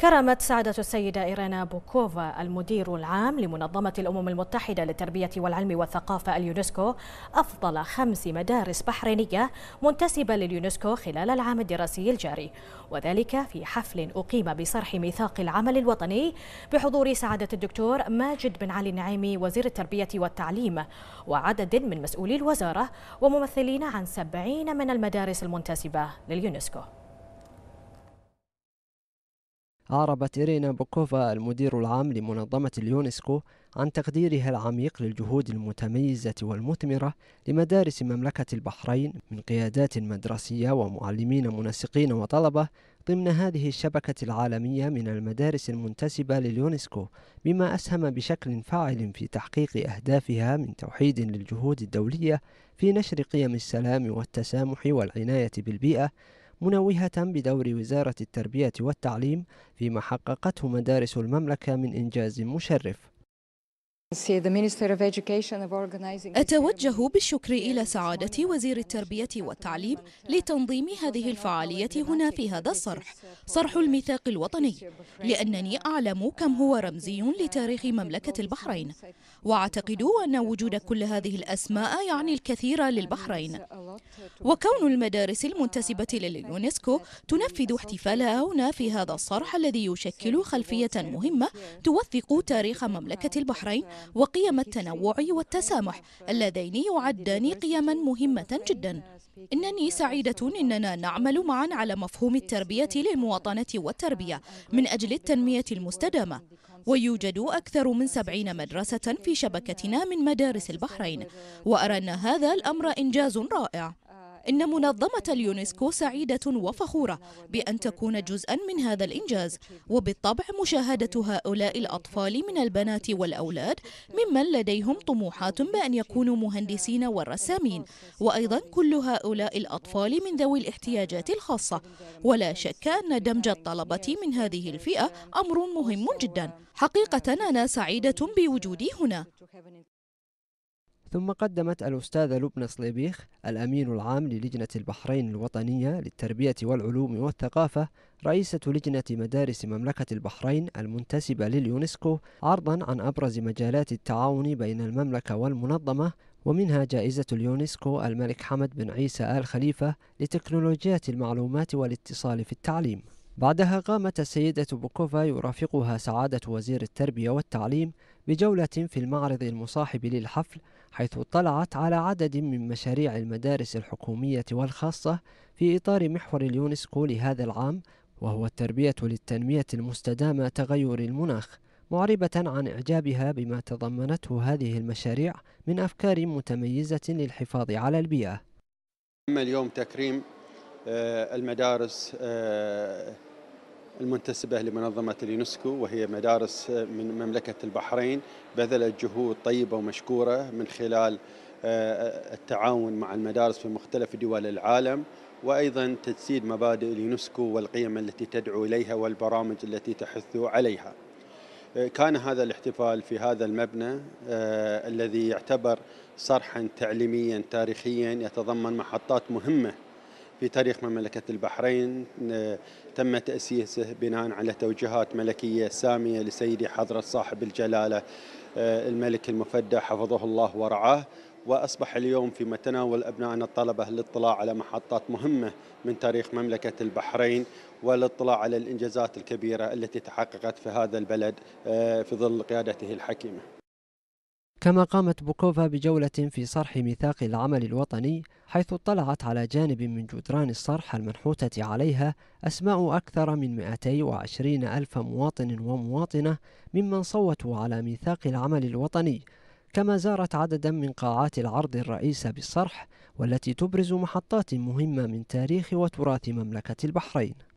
كرمت سعادة السيدة إيرينا بوكوفا المدير العام لمنظمة الأمم المتحدة للتربية والعلم والثقافة اليونسكو أفضل خمس مدارس بحرينية منتسبة لليونسكو خلال العام الدراسي الجاري وذلك في حفل أقيم بصرح ميثاق العمل الوطني بحضور سعادة الدكتور ماجد بن علي النعيمي وزير التربية والتعليم وعدد من مسؤولي الوزارة وممثلين عن سبعين من المدارس المنتسبة لليونسكو أعربت إيرينا بوكوفا المدير العام لمنظمة اليونسكو عن تقديرها العميق للجهود المتميزة والمثمرة لمدارس مملكة البحرين من قيادات مدرسية ومعلمين منسقين وطلبة ضمن هذه الشبكة العالمية من المدارس المنتسبة لليونسكو بما أسهم بشكل فاعل في تحقيق أهدافها من توحيد للجهود الدولية في نشر قيم السلام والتسامح والعناية بالبيئة منوهة بدور وزارة التربية والتعليم فيما حققته مدارس المملكة من إنجاز مشرف أتوجه بالشكر إلى سعادة وزير التربية والتعليم لتنظيم هذه الفعالية هنا في هذا الصرح صرح الميثاق الوطني لأنني أعلم كم هو رمزي لتاريخ مملكة البحرين وأعتقد أن وجود كل هذه الأسماء يعني الكثير للبحرين وكون المدارس المنتسبة لليونسكو تنفذ احتفالها هنا في هذا الصرح الذي يشكل خلفية مهمة توثق تاريخ مملكة البحرين وقيم التنوع والتسامح اللذين يعدان قيما مهمة جدا إنني سعيدة إننا نعمل معا على مفهوم التربية للمواطنة والتربية من أجل التنمية المستدامة ويوجد أكثر من سبعين مدرسة في شبكتنا من مدارس البحرين وأرى أن هذا الأمر إنجاز رائع إن منظمة اليونسكو سعيدة وفخورة بأن تكون جزءا من هذا الإنجاز وبالطبع مشاهدة هؤلاء الأطفال من البنات والأولاد ممن لديهم طموحات بأن يكونوا مهندسين ورسامين وأيضا كل هؤلاء الأطفال من ذوي الاحتياجات الخاصة ولا شك أن دمج الطلبة من هذه الفئة أمر مهم جدا حقيقة أنا سعيدة بوجودي هنا ثم قدمت الأستاذة لبنى صليبيخ الأمين العام للجنة البحرين الوطنية للتربية والعلوم والثقافة رئيسة لجنة مدارس مملكة البحرين المنتسبة لليونسكو عرضا عن أبرز مجالات التعاون بين المملكة والمنظمة ومنها جائزة اليونسكو الملك حمد بن عيسى آل خليفة لتكنولوجيات المعلومات والاتصال في التعليم بعدها قامت السيدة بوكوفا يرافقها سعادة وزير التربية والتعليم بجولة في المعرض المصاحب للحفل حيث اطلعت على عدد من مشاريع المدارس الحكومية والخاصة في إطار محور اليونسكو لهذا العام وهو التربية للتنمية المستدامة تغير المناخ معربة عن إعجابها بما تضمنته هذه المشاريع من أفكار متميزة للحفاظ على البيئة أما اليوم تكريم آه، المدارس آه، المنتسبة لمنظمة اليونسكو وهي مدارس من مملكة البحرين بذلت جهود طيبة ومشكورة من خلال آه، التعاون مع المدارس في مختلف دول العالم وأيضا تجسيد مبادئ اليونسكو والقيم التي تدعو إليها والبرامج التي تحث عليها آه، كان هذا الاحتفال في هذا المبنى آه، الذي يعتبر صرحا تعليميا تاريخيا يتضمن محطات مهمه في تاريخ مملكة البحرين آه، تم تأسيسه بناء على توجيهات ملكية سامية لسيدي حضرة صاحب الجلالة آه، الملك المفدى حفظه الله ورعاه وأصبح اليوم في متناول أبنائنا الطلبة الاطلاع على محطات مهمة من تاريخ مملكة البحرين والاطلاع على الإنجازات الكبيرة التي تحققت في هذا البلد آه، في ظل قيادته الحكيمة كما قامت بوكوفا بجولة في صرح ميثاق العمل الوطني حيث اطلعت على جانب من جدران الصرح المنحوتة عليها أسماء أكثر من 220 ألف مواطن ومواطنة ممن صوتوا على ميثاق العمل الوطني كما زارت عددا من قاعات العرض الرئيسة بالصرح والتي تبرز محطات مهمة من تاريخ وتراث مملكة البحرين